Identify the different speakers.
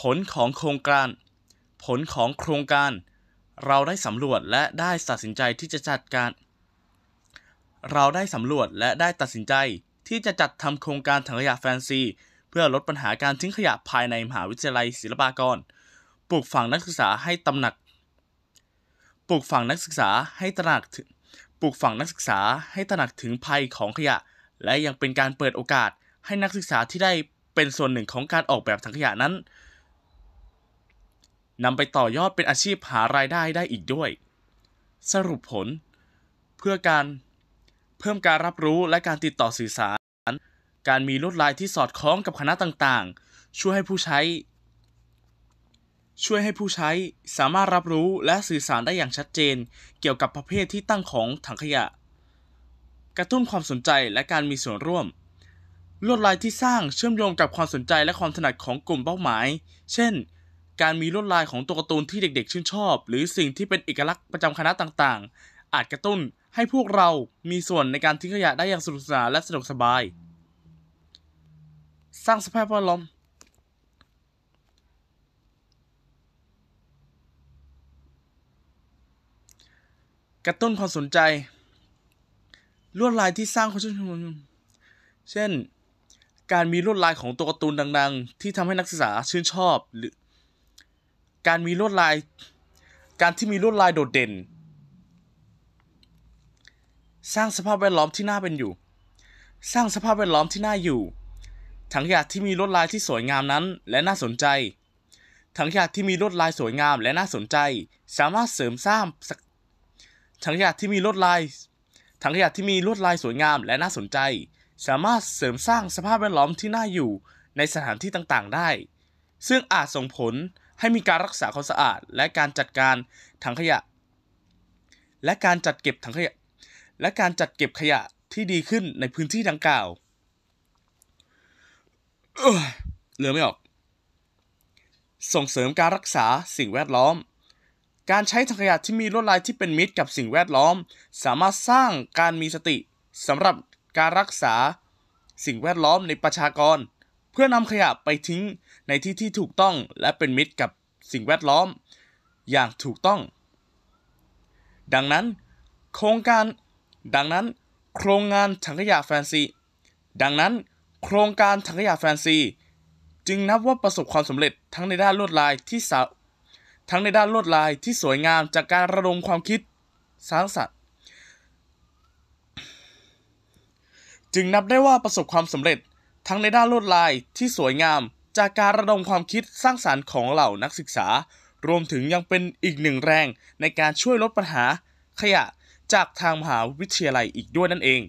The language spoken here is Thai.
Speaker 1: ผลของโครงการ ผลของโครงการ เราได้สำรวจและได้ตัดสินใจที่จะจัดการ เราได้สำรวจและได้ตัดสินใจ ที่จะจัดทำโครงการถังขยะแฟนซีเพื่อลดปัญหาการทิ้งขยะภายในมหาวิทยาลัยศิลปากร ปลูกฝังนักศึกษาให้ตำหนัก ปลูกฝังนักศึกษาให้ตระหนักปลูกฝังนักศึกษาให้ตระหนักถึงภัยของขยะ และยังเป็นการเปิดโอกาสให้นักศึกษาที่ได้เป็นส่วนหนึ่งของการออกแบบถังขยะนั้นนำไปต่อยอดเป็นอาชีพหารายได้ได้อีกด้วย สรุปผล เพื่อการ เพิ่มการรับรู้และการติดต่อสื่อสาร การมีลวดลายที่สอดคล้องกับคณะต่างๆ ช่วยให้ผู้ใช้ ช่วยให้ผู้ใช้สามารถรับรู้และสื่อสารได้อย่างชัดเจน เกี่ยวกับประเภทที่ตั้งของถังขยะ กระตุ้นความสนใจและการมีส่วนร่วม ลวดลายที่สร้างเชื่อมโยงกับความสนใจและความถนัดของกลุ่มเป้าหมาย เช่นการมีลวดลายของตัวการ์ตูนที่เด็กๆชื่นชอบ หรือสิ่งที่เป็นเอกลักษณ์ประจำคณะต่างๆ อาจกระตุ้นให้พวกเรามีส่วนในการทิ้งขยะได้อย่างสนุกสนานและสะดวกสบาย สร้างสภาพแวดล้อมกระตุ้นความสนใจ ลวดลายที่สร้างความชื่นชม เช่น การมีลวดลายของตัวการ์ตูนดังๆ ที่ทำให้นักศึกษาชื่นชอบหรือการมีลวดลาย การที่มีลวดลายโดดเด่น สร้างสภาพแวดล้อมที่ น่า เป็นอยู่ สร้างสภาพแวดล้อมที่น่าอยู่ถังขยะที่มีลวดลายที่สวยงามนั้นและน่าสนใจถังขยะที่มีลวดลายสวยงามและน่าสนใจ สามารถเสริมสร้างถังขยะที่มีลวดลายถังขยะที่มีลวดลายสวยงามและน่าสนใจ สามารถเสริมสร้างสภาพแวดล้อมที่น่าอยู่ในสถานที่ต่างๆได้ ซึ่งอาจส่งผลให้มีการรักษาความสะอาดและการจัดการถังขยะ และการจัดเก็บถังขยะ และการจัดเก็บขยะที่ดีขึ้นในพื้นที่ดังกล่าวเลือไม่ออก ส่งเสริมการรักษาสิ่งแวดล้อม การใช้ถังขยะที่มีลวดลายที่เป็นมิตรกับสิ่งแวดล้อม สามารถสร้างการมีสติสำหรับการรักษาสิ่งแวดล้อมในประชากรพื่อนำขยะไปทิ้งในที่ที่ถูกต้องและเป็นมิตรกับสิ่งแวดล้อมอย่างถูกต้อง ดังนั้นโครงการดังนั้น โครงงานถังขยะแฟนซี ดังนั้น โครงการถังขยะแฟนซี จึงนับว่าประสบความสำเร็จทั้งในด้านลวดลายที่สทั้งในด้านลวดลายที่สวยงามจากการระดมความคิดสร้างสรรค์จึงนับได้ว่าประสบความสำเร็จทั้งในด้านลวดลายที่สวยงาม จากการระดมความคิดสร้างสารรค์ของเหล่านักศึกษา รวมถึงยังเป็นอีกหนึ่งแรง ในการช่วยลดปัญหา ขยะจากทางมหาวิทยาลัยอีกด้วยนั่นเอง